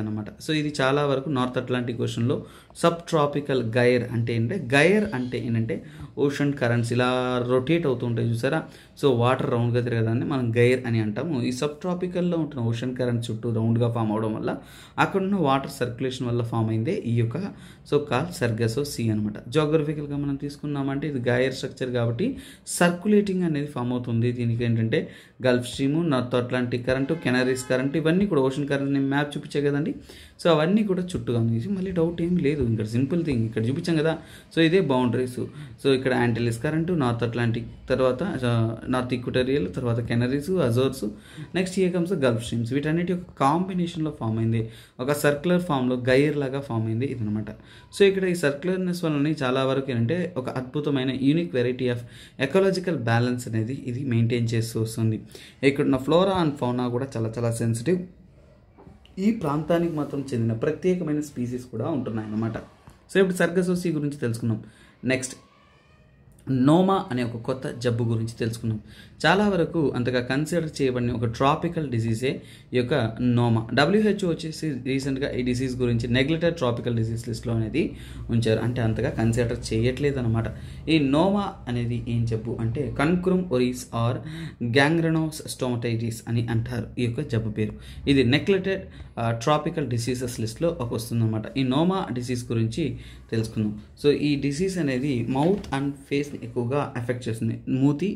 అనమాట సో ఇది చాలా వరకు నార్త్ అట్లాంటిక్ ఓషన్లో సబ్ ట్రాపికల్ గైర్ అంటే ఏంటంటే గైర్ అంటే ఏంటంటే ఓషన్ కరెంట్స్ ఇలా రొటేట్ అవుతుంటాయి చూసారా సో వాటర్ రౌండ్గా తిరగదాన్ని మనం గైర్ అని అంటాము ఈ సబ్ ట్రాపికల్లో ఉంటున్న ఓషన్ కరెంట్ చుట్టూ రౌండ్గా ఫామ్ అవడం వల్ల అక్కడ ఉన్న వాటర్ సర్క్యులేషన్ వల్ల ఫామ్ అయిందే ఈ యొక్క సో కాల్ సర్గసో సీ అనమాట జోగ్రఫికల్గా మనం తీసుకున్నామంటే ఇది గైర్ స్ట్రక్చర్ కాబట్టి సర్క్యులేటింగ్ అనేది ఫామ్ అవుతుంది దీనికి ఏంటంటే Gulf Stream north Atlantic current Canaries current ఇవన్నీ కూడా ఓషన్ కరెంట్ నేను మ్యాప్ చూపించా కదండి సో అవన్నీ కూడా చుట్టుగా ఉంది మళ్ళీ డౌట్ ఏం లేదు ఇక్కడ సింపుల్ థింగ్ ఇక్కడ చూపించాం కదా సో ఇదే బౌండరీస్ సో ఇక్కడ యాంటలిస్ కరెంటు నార్త్ అట్లాంటిక్ తర్వాత నార్త్ ఈక్వటరియల్ తర్వాత Canaries Azores next a comes Gulf Streams వీటన్నిటి ఒక కాంబినేషన్లో ఫామ్ అయింది ఒక సర్క్యులర్ ఫామ్లో గైర్ లాగా ఫామ్ అయింది ఇదనమాట సో ఇక్కడ ఈ సర్క్యులర్నెస్ వలన చాలా వరకు ఏంటంటే ఒక అద్భుతమైన unique variety of ecological balance అనేది ఇది మెయింటైన్ చేస్తూ వస్తుంది ఇక్కడ ఉన్న ఫ్లోరా అండ్ ఫౌనా కూడా చాలా చాలా సెన్సిటివ్ ఈ ప్రాంతానికి మాత్రం చెందిన ప్రత్యేకమైన స్పీసీస్ కూడా ఉంటున్నాయన్నమాట సో ఇప్పుడు సర్గసోసి గురించి తెలుసుకున్నాం నెక్స్ట్ నోమా అనే ఒక కొత్త జబ్బు గురించి తెలుసుకున్నాం చాలా వరకు అంతగా కన్సిడర్ చేయబడిన ఒక ట్రాపికల్ డిసీజే ఈ యొక్క నోమా డబ్ల్యూహెచ్ఓ వచ్చేసి రీసెంట్గా ఈ డిసీజ్ గురించి నెగ్లెటెడ్ ట్రాపికల్ డిసీజ్ లిస్ట్లో అనేది ఉంచారు అంటే అంతగా కన్సిడర్ చేయట్లేదు అనమాట ఈ నోమా అనేది ఏం జబ్బు అంటే కన్క్రమ్ ఒరీస్ ఆర్ గ్యాంగ్రనోస్ స్టోమటైటిస్ అని అంటారు ఈ యొక్క జబ్బు పేరు ఇది నెగ్లెటెడ్ ట్రాపికల్ డిసీజెస్ లిస్ట్లో ఒక వస్తుందన్నమాట ఈ నోమా డిసీజ్ గురించి తెలుసుకుందాం సో ఈ డిసీజ్ అనేది మౌత్ అండ్ ఫేస్ అనేది ఎక్కువగా ఎఫెక్ట్ చేస్తుంది మూతి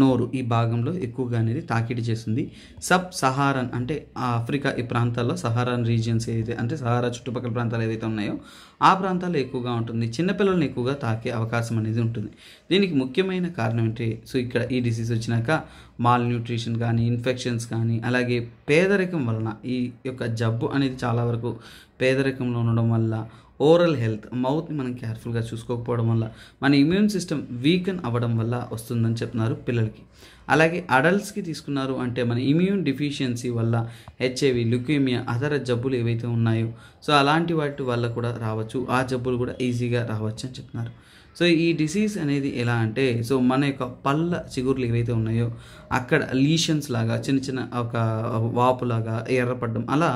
నోరు ఈ భాగంలో ఎక్కువగా అనేది తాకిడి చేస్తుంది సబ్ సహారన్ అంటే ఆఫ్రికా ఈ ప్రాంతాల్లో సహారన్ రీజియన్స్ ఏదైతే అంటే సహారా చుట్టుపక్కల ప్రాంతాలు ఏదైతే ఉన్నాయో ఆ ప్రాంతాల్లో ఎక్కువగా ఉంటుంది చిన్నపిల్లల్ని ఎక్కువగా తాకే అవకాశం అనేది ఉంటుంది దీనికి ముఖ్యమైన కారణం ఏంటి సో ఇక్కడ ఈ డిసీజ్ వచ్చినాక మాల్ న్యూట్రిషన్ కానీ ఇన్ఫెక్షన్స్ కానీ అలాగే పేదరికం వలన ఈ యొక్క జబ్బు అనేది చాలా వరకు పేదరికంలో ఉండడం వల్ల ఓవరాల్ హెల్త్ మౌత్ని మనం కేర్ఫుల్గా చూసుకోకపోవడం వల్ల మన ఇమ్యూన్ సిస్టమ్ వీకన్ అవ్వడం వల్ల వస్తుందని చెప్తున్నారు పిల్లలకి అలాగే అడల్ట్స్కి తీసుకున్నారు అంటే మన ఇమ్యూన్ డిఫిషియన్సీ వల్ల హెచ్ఐవి లుకేమియా అదర జబ్బులు ఏవైతే ఉన్నాయో సో అలాంటి వాటి వల్ల కూడా రావచ్చు ఆ జబ్బులు కూడా ఈజీగా రావచ్చు అని చెప్తున్నారు సో ఈ డిసీజ్ అనేది ఎలా అంటే సో మన యొక్క పళ్ళ చిగుర్లు ఏవైతే ఉన్నాయో అక్కడ లీషన్స్ లాగా చిన్న చిన్న ఒక వాపులాగా ఎర్రపడడం అలా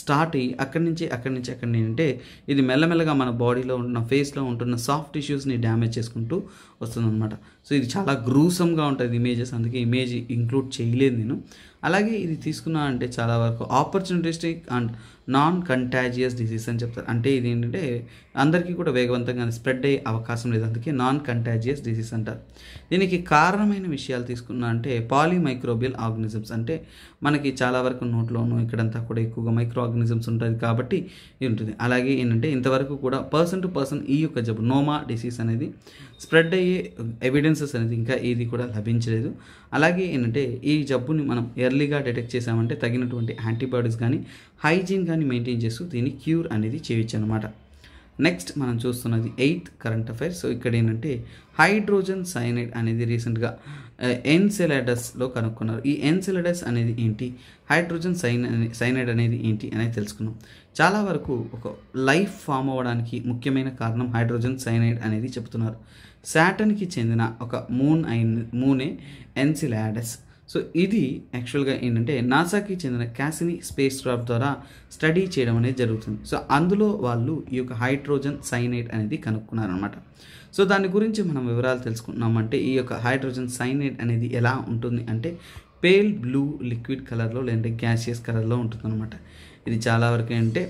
స్టార్ట్ అయ్యి అక్కడి నుంచి అక్కడి నుంచి అక్కడి నుంచి అంటే ఇది మెల్లమెల్లగా మన బాడీలో ఉన్న ఫేస్లో ఉంటున్న సాఫ్ట్ టిష్యూస్ని డ్యామేజ్ చేసుకుంటూ వస్తుందన్నమాట సో ఇది చాలా గ్రూసమ్గా ఉంటుంది ఇమేజెస్ అందుకే ఇమేజ్ ఇంక్లూడ్ చేయలేదు నేను అలాగే ఇది తీసుకున్నా అంటే చాలా వరకు opportunistic and non contagious disease అని చెప్తారు అంటే ఇది ఏంటంటే అందరికీ కూడా వేగవంతంగా స్ప్రెడ్ అయ్యే అవకాశం లేదు అందుకే నాన్ కంటాజియస్ డిసీజ్ అంటారు దీనికి కారణమైన విషయాలు తీసుకున్నా అంటే పాలిమైక్రోబియల్ ఆర్గనిజమ్స్ అంటే మనకి చాలా వరకు నోట్లోనూ ఇక్కడంతా కూడా ఎక్కువగా మైక్రో ఆర్గనిజమ్స్ ఉంటుంది కాబట్టి ఇది ఉంటుంది అలాగే ఏంటంటే ఇంతవరకు కూడా పర్సన్ టు పర్సన్ ఈ యొక్క జబ్బు నోమా డిసీజ్ అనేది స్ప్రెడ్ అయ్యే ఎవిడెన్సెస్ అనేది ఇంకా ఇది కూడా లభించలేదు అలాగే ఏంటంటే ఈ జబ్బుని మనం ఎర్లీగా డిటెక్ట్ చేసామంటే తగినటువంటి యాంటీబాడీస్ కానీ హైజీన్ కానీ మెయింటైన్ చేస్తూ దీన్ని క్యూర్ అనేది చేయొచ్చు అనమాట నెక్స్ట్ మనం చూస్తున్నది ఎయిత్ కరెంట్ అఫైర్స్ సో ఇక్కడ ఏంటంటే హైడ్రోజన్ సైనైడ్ అనేది రీసెంట్గా ఎన్సెలాడస్లో కనుక్కున్నారు ఈ ఎన్సెలాడస్ అనేది ఏంటి హైడ్రోజన్ సైన్ సైనైడ్ అనేది ఏంటి అనేది తెలుసుకున్నాం చాలా వరకు ఒక లైఫ్ ఫామ్ అవ్వడానికి ముఖ్యమైన కారణం హైడ్రోజన్ సైనైడ్ అనేది చెబుతున్నారు శాటన్కి చెందిన ఒక మూన్ అయిన మూనే ఎన్సిలాడస్ సో ఇది యాక్చువల్గా ఏంటంటే నాసాకి చెందిన క్యాసిని స్పేస్ క్రాఫ్ట్ ద్వారా స్టడీ చేయడం అనేది జరుగుతుంది సో అందులో వాళ్ళు ఈ యొక్క హైడ్రోజన్ సైనైట్ అనేది కనుక్కున్నారనమాట సో దాని గురించి మనం వివరాలు తెలుసుకుంటున్నామంటే ఈ యొక్క హైడ్రోజన్ సైనైట్ అనేది ఎలా ఉంటుంది అంటే పేల్ బ్లూ లిక్విడ్ కలర్లో లేదంటే గ్యాసియస్ కలర్లో అనమాట ఇది చాలా వరకు అంటే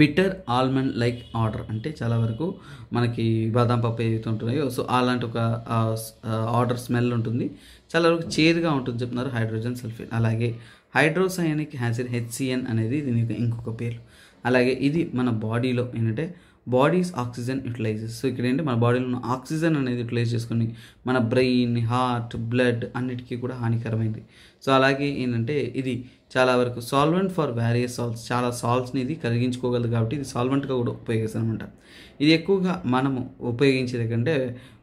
బిటర్ ఆల్మండ్ లైక్ ఆర్డర్ అంటే చాలా వరకు మనకి బాదం పప్పు ఉంటున్నాయో సో అలాంటి ఒక ఆర్డర్ స్మెల్ ఉంటుంది చాలా వరకు చేదుగా ఉంటుంది చెప్తున్నారు హైడ్రోజన్ సల్ఫేట్ అలాగే హైడ్రోసయానిక్ హ్యాసిడ్ హెచ్సిఎన్ అనేది దీనికి ఇంకొక పేరు అలాగే ఇది మన బాడీలో ఏంటంటే బాడీస్ ఆక్సిజన్ యూటిలైజెస్ సో ఇక్కడ ఏంటంటే మన బాడీలో ఉన్న ఆక్సిజన్ అనేది యూటిలైజ్ చేసుకుని మన బ్రెయిన్ హార్ట్ బ్లడ్ అన్నిటికీ కూడా హానికరమైంది సో అలాగే ఏంటంటే ఇది చాలా వరకు సాల్వెంట్ ఫర్ వేరియస్ సాల్ట్స్ చాలా సాల్ట్స్ని ఇది కరిగించుకోగలదు కాబట్టి ఇది సాల్వెంట్గా కూడా ఉపయోగిస్తాం అనమాట ఇది ఎక్కువగా మనము ఉపయోగించేది కంటే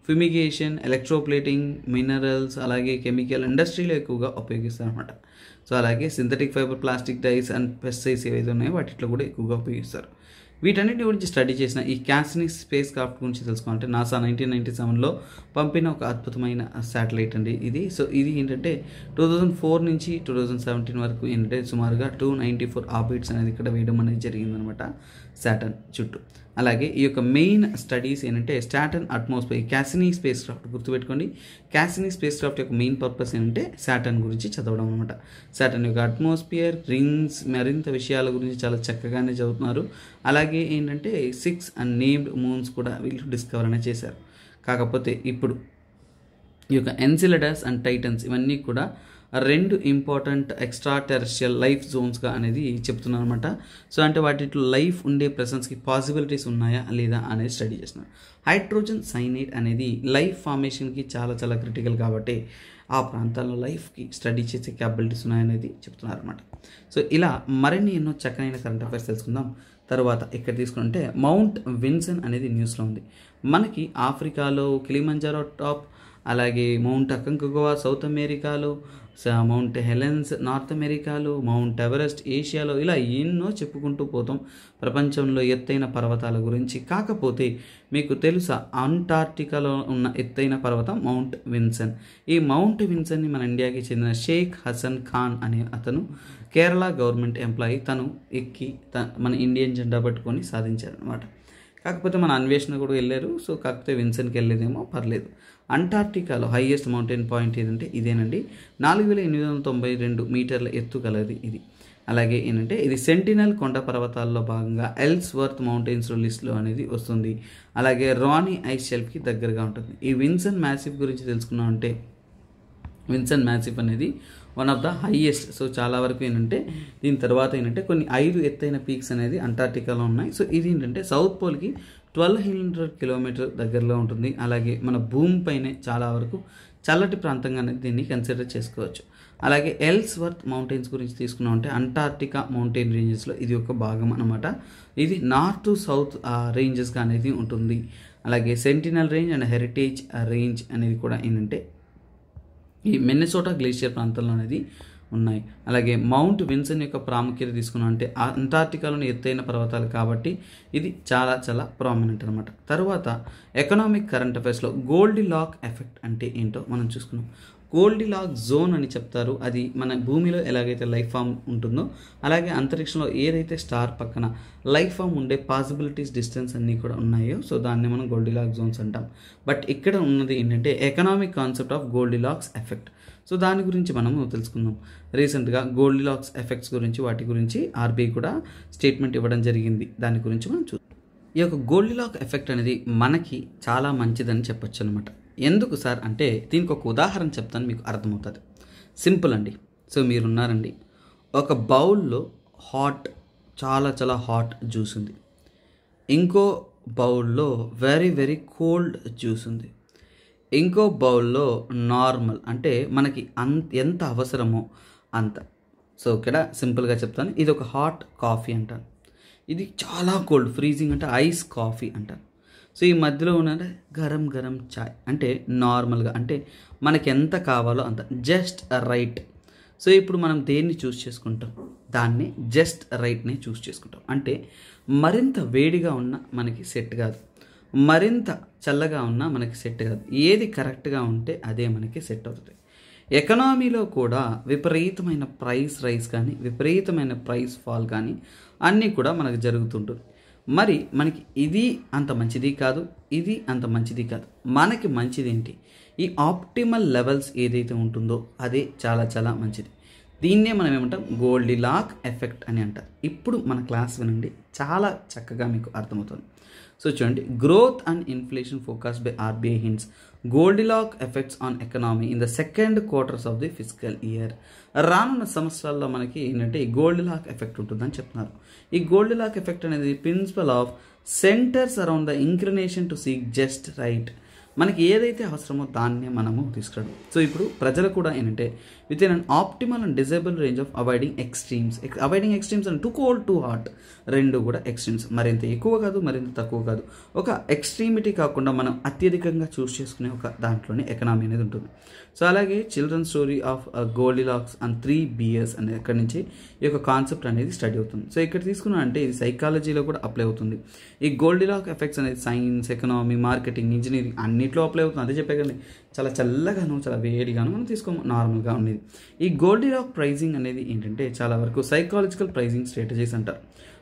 ఫ్యూమిగేషన్ ఎలక్ట్రోప్లేటింగ్ మినరల్స్ అలాగే కెమికల్ ఇండస్ట్రీలో ఎక్కువగా ఉపయోగిస్తారు అనమాట సో అలాగే synthetic fibre plastic dyes and pesticides ఏవైతే ఉన్నాయో వాటిలో కూడా ఎక్కువగా ఉపయోగిస్తారు వీటన్నిటి గురించి స్టడీ చేసిన ఈ క్యాన్సనిక్ స్పేస్ క్రాఫ్ట్ గురించి తెలుసుకోవాలంటే నాసా నైన్టీన్ నైన్టీ సెవెన్లో పంపిన ఒక అద్భుతమైన శాటిలైట్ అండి ఇది సో ఇది ఏంటంటే టూ థౌజండ్ ఫోర్ నుంచి టూ థౌజండ్ సెవెంటీన్ వరకు ఏంటంటే సుమారుగా టూ నైంటీ ఫోర్ ఆబిట్స్ అనేది ఇక్కడ వేయడం అనేది జరిగిందనమాట శాటన్ చుట్టూ అలాగే ఈ యొక్క మెయిన్ స్టడీస్ ఏంటంటే Saturn atmosphere Cassini spacecraft గుర్తుపెట్టుకోండి క్యాసినీ స్పేస్ క్రాఫ్ట్ యొక్క మెయిన్ పర్పస్ ఏంటంటే సాటర్న్ గురించి చదవడం అనమాట సాటర్న్ యొక్క అట్మాస్ఫియర్ రింగ్స్ మరింత విషయాల గురించి చాలా చక్కగానే చదువుతున్నారు అలాగే ఏంటంటే సిక్స్ అండ్ నేమ్డ్ మూన్స్ కూడా వీళ్ళు డిస్కవర్ అనే చేశారు కాకపోతే ఇప్పుడు ఈ యొక్క ఎన్సిలడర్స్ అండ్ టైటన్స్ ఇవన్నీ కూడా రెండు ఇంపార్టెంట్ ఎక్స్ట్రా టెరెస్ట్రియల్ లైఫ్ జోన్స్గా అనేది చెప్తున్నారు అనమాట సో అంటే వాటిలో లైఫ్ ఉండే ప్రెసెన్స్కి పాసిబిలిటీస్ ఉన్నాయా లేదా అనేది స్టడీ చేస్తున్నారు హైడ్రోజన్ సైనైట్ అనేది లైఫ్ ఫార్మేషన్కి చాలా చాలా క్రిటికల్ కాబట్టి ఆ ప్రాంతాల్లో లైఫ్కి స్టడీ చేసే క్యాపబిలిటీస్ ఉన్నాయనేది చెప్తున్నారు అనమాట సో ఇలా మరిన్ని ఎన్నో చక్కనైన కరెంట్ అఫైర్స్ తెలుసుకుందాం తర్వాత ఇక్కడ తీసుకుంటే మౌంట్ విన్సన్ అనేది న్యూస్లో ఉంది మనకి ఆఫ్రికాలో కిలిమంజారో టాప్ అలాగే మౌంట్ అకంకుగవా సౌత్ అమెరికాలో మౌంట్ హెలెన్స్ నార్త్ అమెరికాలో మౌంట్ ఎవరెస్ట్ ఏషియాలో ఇలా ఎన్నో చెప్పుకుంటూ పోతాం ప్రపంచంలో ఎత్తైన పర్వతాల గురించి కాకపోతే మీకు తెలుసా అంటార్టికాలో ఉన్న ఎత్తైన పర్వతం మౌంట్ విన్సన్ ఈ మౌంట్ విన్సన్ని మన ఇండియాకి చెందిన షేక్ హసన్ ఖాన్ అనే అతను కేరళ గవర్నమెంట్ ఎంప్లాయీ తను ఎక్కి త మన ఇండియన్ జెండా పట్టుకొని సాధించారు కాకపోతే మన అన్వేషణ కూడా వెళ్ళారు సో కాకపోతే విన్సన్కి వెళ్ళేదేమో పర్లేదు అంటార్టికాలో హైయెస్ట్ మౌంటైన్ పాయింట్ ఏంటంటే ఇదేనండి నాలుగు వేల ఎనిమిది వందల తొంభై రెండు మీటర్ల ఎత్తు కలది ఇది అలాగే ఏంటంటే ఇది సెంటినల్ కొండ పర్వతాల్లో భాగంగా ఎల్స్ వర్త్ మౌంటైన్స్ లిస్ట్లో అనేది వస్తుంది అలాగే రానీ ఐస్ షెల్ఫ్కి దగ్గరగా ఉంటుంది ఈ విన్సన్ మ్యాసిఫ్ గురించి తెలుసుకున్నాం అంటే విన్సన్ మ్యాసిఫ్ అనేది one of the highest so చాలా వరకు ఏంటంటే దీని తర్వాత ఏంటంటే కొన్ని ఐదు ఎత్తైన పీక్స్ అనేది అంటార్టికాలో ఉన్నాయి సో ఇది ఏంటంటే సౌత్ పోల్కి ట్వెల్వ్ హండ్రెడ్ కిలోమీటర్ దగ్గరలో ఉంటుంది అలాగే మన భూమి పైనే చాలా వరకు చల్లటి ప్రాంతంగానే దీన్ని కన్సిడర్ చేసుకోవచ్చు అలాగే ఎల్స్ వర్త్ మౌంటైన్స్ గురించి తీసుకున్నాం అంటే అంటార్టికా మౌంటైన్ రేంజెస్లో ఇది ఒక భాగం అనమాట ఇది నార్త్ టు సౌత్ రేంజెస్గా అనేది ఉంటుంది అలాగే Sentinel range and heritage range అనేది కూడా ఏంటంటే ఈ మెన్నెసోటా గ్లేషియర్ ప్రాంతంలో అనేది ఉన్నాయి అలాగే మౌంట్ విన్సన్ యొక్క ప్రాముఖ్యత తీసుకున్నాం అంటే అంటార్టికాలోని ఎత్తైన పర్వతాలు కాబట్టి ఇది చాలా చాలా ప్రామినెంట్ అనమాట తర్వాత ఎకనామిక్ కరెంట్ అఫైర్స్లో గోల్డ్ లాక్ ఎఫెక్ట్ అంటే ఏంటో మనం చూసుకున్నాం గోల్డ్ లాక్ జోన్ అని చెప్తారు అది మన భూమిలో ఎలాగైతే లైఫ్ ఫామ్ ఉంటుందో అలాగే అంతరిక్షంలో ఏదైతే స్టార్ పక్కన లైఫ్ ఫామ్ ఉండే పాసిబిలిటీస్ డిస్టెన్స్ అన్నీ కూడా ఉన్నాయో సో దాన్ని మనం గోల్డ్ లాక్ జోన్స్ అంటాం బట్ ఇక్కడ ఉన్నది ఏంటంటే economic concept of Goldilocks effect so దాని గురించి మనము తెలుసుకుందాం రీసెంట్గా గోల్డ్ లాక్స్ ఎఫెక్ట్స్ గురించి వాటి గురించి ఆర్బీఐ కూడా స్టేట్మెంట్ ఇవ్వడం జరిగింది దాని గురించి మనం చూద్దాం ఈ యొక్క గోల్డ్ లాక్ ఎఫెక్ట్ అనేది మనకి చాలా మంచిదని చెప్పొచ్చు అనమాట ఎందుకు సార్ అంటే దీనికి ఒక ఉదాహరణ చెప్తాను మీకు అర్థమవుతుంది సింపుల్ అండి సో మీరున్నారండి ఒక బౌల్లో హాట్ చాలా చాలా హాట్ జ్యూస్ ఉంది ఇంకో బౌల్లో వెరీ వెరీ కోల్డ్ జ్యూస్ ఉంది ఇంకో బౌల్లో నార్మల్ అంటే మనకి అంత ఎంత అవసరమో అంత సో ఇక్కడ సింపుల్గా చెప్తాను ఇది ఒక హాట్ కాఫీ అంటాను ఇది చాలా కోల్డ్ ఫ్రీజింగ్ అంటే ఐస్ కాఫీ అంటారు సో ఈ మధ్యలో ఉన్నది గరం గరం చాయ్ అంటే నార్మల్గా అంటే మనకి ఎంత కావాలో అంత జస్ట్ రైట్ సో ఇప్పుడు మనం దేన్ని చూస్ చేసుకుంటాం దాన్ని జస్ట్ రైట్నే చూస్ చేసుకుంటాం అంటే మరింత వేడిగా ఉన్న మనకి సెట్ కాదు మరింత చల్లగా ఉన్నా మనకి సెట్ కాదు ఏది కరెక్ట్గా ఉంటే అదే మనకి సెట్ అవుతుంది ఎకనామీలో కూడా విపరీతమైన ప్రైస్ రైస్ కానీ విపరీతమైన ప్రైస్ ఫాల్ కానీ అన్నీ కూడా మనకు జరుగుతుంటుంది మరి మనకి ఇది అంత మంచిది కాదు ఇది అంత మంచిది కాదు మనకి మంచిది ఏంటి ఈ ఆప్టిమల్ లెవెల్స్ ఏదైతే ఉంటుందో అదే చాలా చాలా మంచిది దీన్నే మనం ఏమంటాం గోల్డ్ లాక్ ఎఫెక్ట్ అని అంటారు ఇప్పుడు మన క్లాస్ వినండి చాలా చక్కగా మీకు అర్థమవుతుంది సో చూడండి growth and inflation focus by RBI hints lock effects on economy in the second quarters of the physical year రానున్న సంవత్సరాల్లో మనకి ఏంటంటే ఈ గోల్డ్ లాక్ ఎఫెక్ట్ ఉంటుందని చెప్తున్నారు ఈ గోల్డ్ లాక్ ఎఫెక్ట్ అనేది principle of centres around the inclination to seek just right మనకి ఏదైతే అవసరమో దాన్నే మనము తీసుకురాడు సో ఇప్పుడు ప్రజలు కూడా ఏంటంటే with in an optimal and desirable range of avoiding extremes avoiding extremes and too cold too hot రెండు కూడా ఎక్స్ట్రీమ్స్ మరింత ఎక్కువ కాదు మరింత తక్కువ కాదు ఒక ఎక్స్ట్రీమిటీ కాకుండా మనం అత్యధికంగా చూస్ చేసుకునే ఒక దాంట్లోనే ఎకనామీ అనేది ఉంటుంది సో అలాగే children story of Goldilocks and three bears అనే అక్కడి నుంచి ఈ యొక్క కాన్సెప్ట్ అనేది స్టడీ అవుతుంది సో ఇక్కడ తీసుకున్నా అంటే ఇది సైకాలజీలో కూడా అప్లై అవుతుంది ఈ గోల్డ్ లాక్ ఎఫెక్ట్స్ అనేది సైన్స్ ఎకనామీ మార్కెటింగ్ ఇంజనీరింగ్ అన్నింటిలో అప్లై అవుతుంది అదే చెప్పే కానీ చాలా చల్లగాను చాలా వేడిగాను మనం తీసుకో నార్మల్గా ఉండేది ఈ గోల్డ్ లాక్ ప్రైజింగ్ అనేది ఏంటంటే చాలా వరకు సైకాలజికల్ ప్రైజింగ్ స్ట్రాటజీస్ అంటారు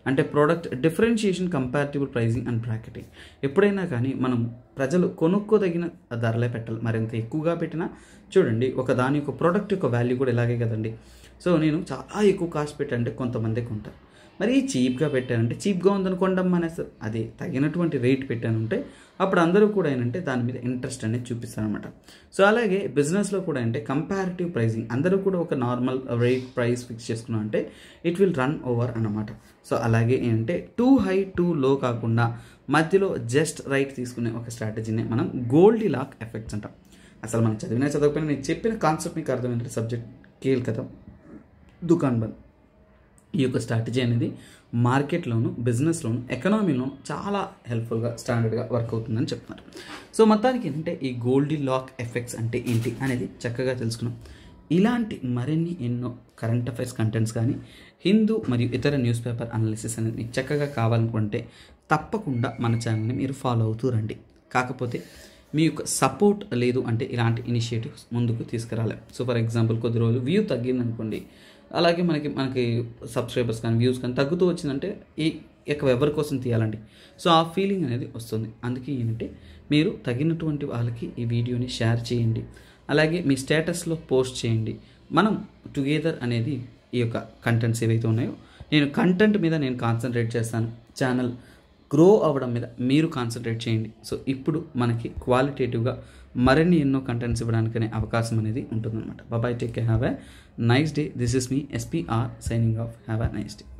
అంటే product differentiation comparable pricing and bracketing ఎప్పుడైనా కానీ మనం ప్రజలు కొనుక్కోదగిన ధరలే పెట్టాలి మరింత ఎక్కువగా పెట్టినా చూడండి ఒక దాని యొక్క ప్రోడక్ట్ యొక్క వాల్యూ కూడా ఇలాగే కదండి సో నేను చాలా ఎక్కువ కాస్ట్ పెట్టండి కొంతమందికి కొంటారు మరి చీప్గా పెట్టానంటే చీప్గా ఉందనుకోండి సార్ అదే తగినటువంటి రేట్ పెట్టానంటే అప్పుడు అందరూ కూడా ఏంటంటే దాని మీద ఇంట్రెస్ట్ అనేది చూపిస్తారనమాట సో అలాగే బిజినెస్లో కూడా అంటే కంపారిటివ్ ప్రైజింగ్ అందరూ కూడా ఒక నార్మల్ రేట్ ప్రైస్ ఫిక్స్ చేసుకున్నాం అంటే ఇట్ విల్ రన్ ఓవర్ అనమాట సో అలాగే ఏంటంటే టూ హై టూ లో కాకుండా మధ్యలో జస్ట్ రైట్ తీసుకునే ఒక స్ట్రాటజీని మనం గోల్డ్ లాక్ ఎఫెక్ట్స్ అంటాం అసలు మనం చదివినా చదవకపోయినా నేను చెప్పిన కాన్సెప్ట్ మీకు అర్థమైంది సబ్జెక్ట్ కేల్ కథ దుకాన్ బంద్ ఈ యొక్క స్ట్రాటజీ అనేది మార్కెట్లోను బిజినెస్లోను ఎకనామీలోను చాలా హెల్ప్ఫుల్గా స్టాండర్డ్గా వర్క్ అవుతుందని చెప్తున్నారు సో మొత్తానికి ఏంటంటే ఈ గోల్డీ లాక్ ఎఫెక్ట్స్ అంటే ఏంటి అనేది చక్కగా తెలుసుకున్నాం ఇలాంటి మరిన్ని ఎన్నో కరెంట్ అఫైర్స్ కంటెంట్స్ కానీ హిందూ మరియు ఇతర న్యూస్ పేపర్ అనాలిసిస్ అనేది చక్కగా కావాలనుకుంటే తప్పకుండా మన ఛానల్ని మీరు ఫాలో అవుతూ రండి కాకపోతే మీ యొక్క సపోర్ట్ లేదు అంటే ఇలాంటి ఇనిషియేటివ్స్ ముందుకు తీసుకురాలి సో ఫర్ ఎగ్జాంపుల్ కొద్ది రోజులు వ్యూ తగ్గిందనుకోండి అలాగే మనకి మనకి సబ్స్క్రైబర్స్ కానీ వ్యూస్ కానీ తగ్గుతూ వచ్చిందంటే ఈ యొక్క ఎవరి కోసం తీయాలండి సో ఆ ఫీలింగ్ అనేది వస్తుంది అందుకే ఏంటంటే మీరు తగినటువంటి వాళ్ళకి ఈ వీడియోని షేర్ చేయండి అలాగే మీ స్టేటస్లో పోస్ట్ చేయండి మనం టుగెదర్ అనేది ఈ యొక్క కంటెంట్స్ ఏవైతే ఉన్నాయో నేను కంటెంట్ మీద నేను కాన్సన్ట్రేట్ చేస్తాను ఛానల్ గ్రో అవ్వడం మీద మీరు కాన్సన్ట్రేట్ చేయండి సో ఇప్పుడు మనకి క్వాలిటేటివ్గా మరిన్ని ఎన్నో కంటెంట్స్ ఇవ్వడానికి అనే అవకాశం అనేది ఉంటుందన్నమాట bye bye take have a nice day this is me SPR signing off have a nice day